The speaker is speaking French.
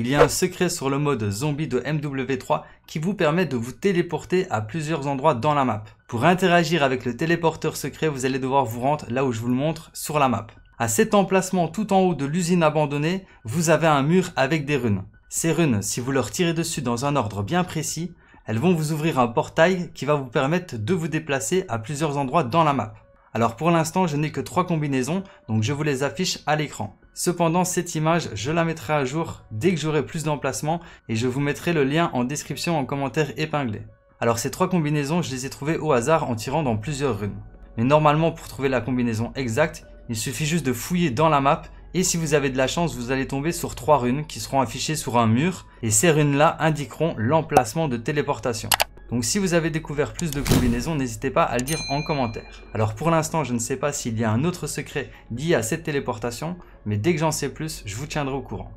Il y a un secret sur le mode zombie de MW3 qui vous permet de vous téléporter à plusieurs endroits dans la map. Pour interagir avec le téléporteur secret, vous allez devoir vous rendre là où je vous le montre sur la map. À cet emplacement tout en haut de l'usine abandonnée, vous avez un mur avec des runes. Ces runes, si vous leur tirez dessus dans un ordre bien précis, elles vont vous ouvrir un portail qui va vous permettre de vous déplacer à plusieurs endroits dans la map. Alors pour l'instant, je n'ai que trois combinaisons, donc je vous les affiche à l'écran. Cependant, cette image, je la mettrai à jour dès que j'aurai plus d'emplacements et je vous mettrai le lien en description en commentaire épinglé. Alors ces trois combinaisons, je les ai trouvées au hasard en tirant dans plusieurs runes. Mais normalement, pour trouver la combinaison exacte, il suffit juste de fouiller dans la map et si vous avez de la chance, vous allez tomber sur trois runes qui seront affichées sur un mur et ces runes-là indiqueront l'emplacement de téléportation. Donc si vous avez découvert plus de combinaisons, n'hésitez pas à le dire en commentaire. Alors pour l'instant, je ne sais pas s'il y a un autre secret lié à cette téléportation, mais dès que j'en sais plus, je vous tiendrai au courant.